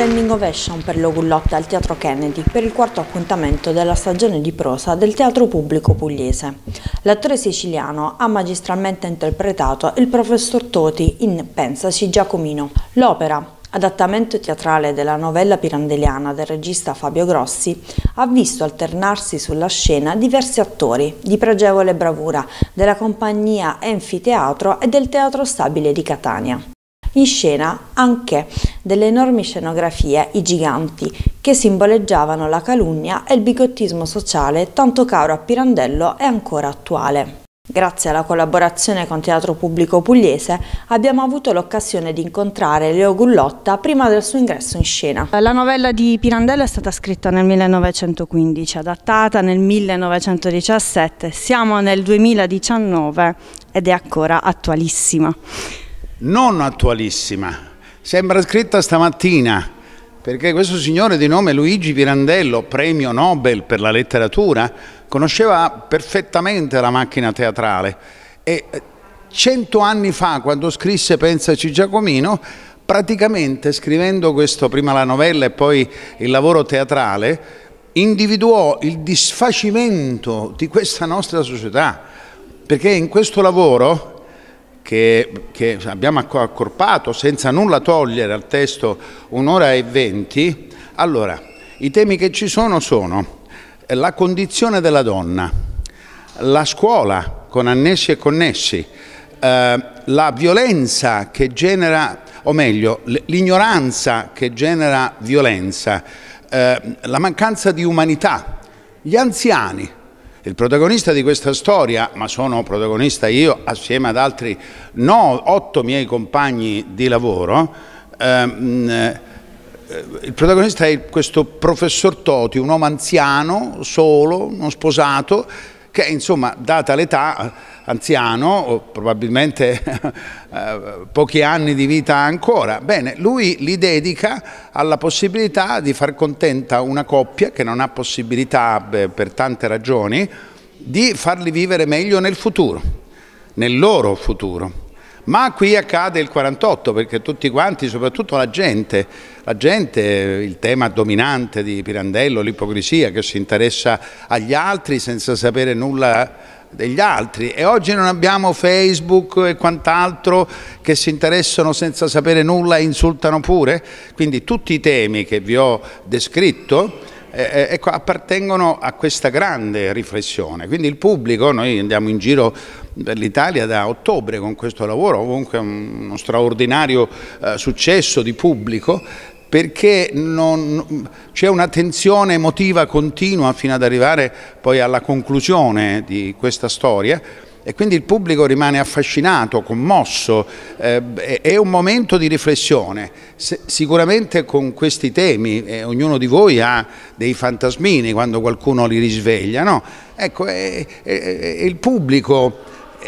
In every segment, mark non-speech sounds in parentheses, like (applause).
standing ovation per l'Ogulotta al Teatro Kennedy per il quarto appuntamento della stagione di prosa del Teatro Pubblico Pugliese. L'attore siciliano ha magistralmente interpretato il professor Toti in Pensaci Giacomino. L'opera, adattamento teatrale della novella pirandeliana del regista Fabio Grossi, ha visto alternarsi sulla scena diversi attori di pregevole bravura della compagnia Enfiteatro e del Teatro Stabile di Catania in scena anche delle enormi scenografie, i giganti, che simboleggiavano la calunnia e il bigottismo sociale tanto caro a Pirandello e ancora attuale. Grazie alla collaborazione con Teatro Pubblico Pugliese abbiamo avuto l'occasione di incontrare Leo Gullotta prima del suo ingresso in scena. La novella di Pirandello è stata scritta nel 1915, adattata nel 1917, siamo nel 2019 ed è ancora attualissima non attualissima, sembra scritta stamattina, perché questo signore di nome Luigi Pirandello, premio Nobel per la letteratura, conosceva perfettamente la macchina teatrale e eh, cento anni fa, quando scrisse Pensaci Giacomino, praticamente scrivendo questo, prima la novella e poi il lavoro teatrale, individuò il disfacimento di questa nostra società, perché in questo lavoro che, che abbiamo accorpato senza nulla togliere al testo un'ora e venti, allora i temi che ci sono sono eh, la condizione della donna, la scuola con annessi e connessi, eh, la violenza che genera, o meglio, l'ignoranza che genera violenza, eh, la mancanza di umanità, gli anziani, il protagonista di questa storia, ma sono protagonista io assieme ad altri no, otto miei compagni di lavoro, ehm, eh, il protagonista è questo professor Toti, un uomo anziano, solo, non sposato, che insomma data l'età anziano, probabilmente (laughs) eh, pochi anni di vita ancora, bene, lui li dedica alla possibilità di far contenta una coppia che non ha possibilità beh, per tante ragioni di farli vivere meglio nel futuro, nel loro futuro. Ma qui accade il 48 perché tutti quanti, soprattutto la gente, la gente, il tema dominante di Pirandello, l'ipocrisia che si interessa agli altri senza sapere nulla degli altri e oggi non abbiamo Facebook e quant'altro che si interessano senza sapere nulla e insultano pure, quindi tutti i temi che vi ho descritto eh, eh, ecco, appartengono a questa grande riflessione. Quindi il pubblico, noi andiamo in giro per l'Italia da ottobre con questo lavoro, comunque uno straordinario eh, successo di pubblico, perché c'è un'attenzione emotiva continua fino ad arrivare poi alla conclusione di questa storia e quindi il pubblico rimane affascinato, commosso, eh, è un momento di riflessione. Se, sicuramente con questi temi eh, ognuno di voi ha dei fantasmini quando qualcuno li risveglia, no? Ecco, è, è, il pubblico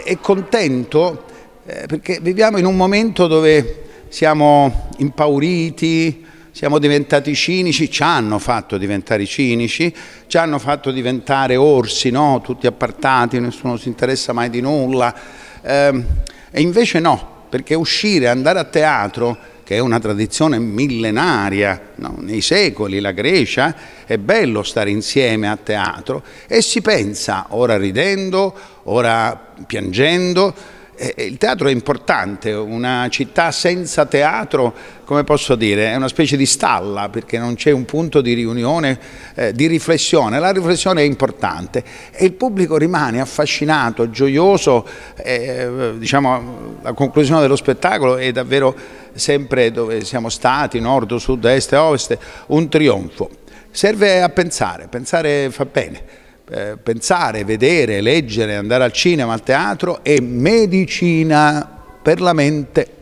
è contento eh, perché viviamo in un momento dove siamo impauriti, siamo diventati cinici, ci hanno fatto diventare cinici, ci hanno fatto diventare orsi, no? tutti appartati, nessuno si interessa mai di nulla. Ehm, e invece no, perché uscire, andare a teatro, che è una tradizione millenaria, no? nei secoli la Grecia, è bello stare insieme a teatro e si pensa, ora ridendo, ora piangendo, eh, eh, il teatro è importante, una città senza teatro, come posso dire, è una specie di stalla perché non c'è un punto di riunione, eh, di riflessione, la riflessione è importante e il pubblico rimane affascinato, gioioso, eh, diciamo, la conclusione dello spettacolo è davvero sempre dove siamo stati, nord, sud, est, ovest, un trionfo. Serve a pensare, pensare fa bene. Eh, pensare, vedere, leggere, andare al cinema, al teatro è medicina per la mente.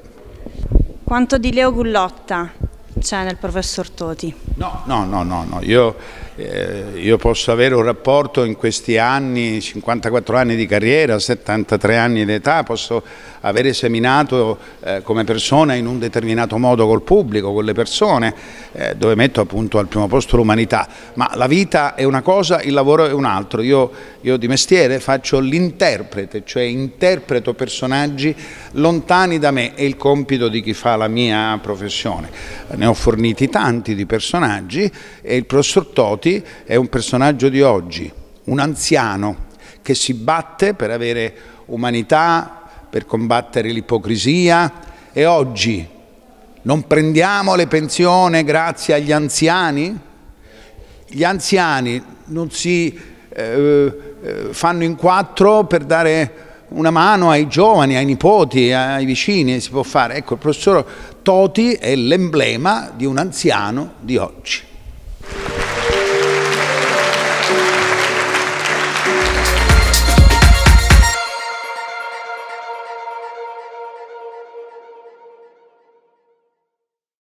Quanto di Leo Gullotta c'è nel professor Toti? No, no, no, no, no. Io eh, io posso avere un rapporto in questi anni, 54 anni di carriera, 73 anni di età, posso avere seminato eh, come persona in un determinato modo col pubblico, con le persone, eh, dove metto appunto al primo posto l'umanità, ma la vita è una cosa, il lavoro è un altro, io, io di mestiere faccio l'interprete, cioè interpreto personaggi lontani da me, è il compito di chi fa la mia professione, ne ho forniti tanti di personaggi e il professor Toti Alberti è un personaggio di oggi, un anziano che si batte per avere umanità, per combattere l'ipocrisia e oggi non prendiamo le pensioni grazie agli anziani? Gli anziani non si eh, eh fanno in quattro per dare una mano ai giovani, ai nipoti, ai vicini, si può fare. Ecco, il professor Toti è l'emblema di un anziano di oggi.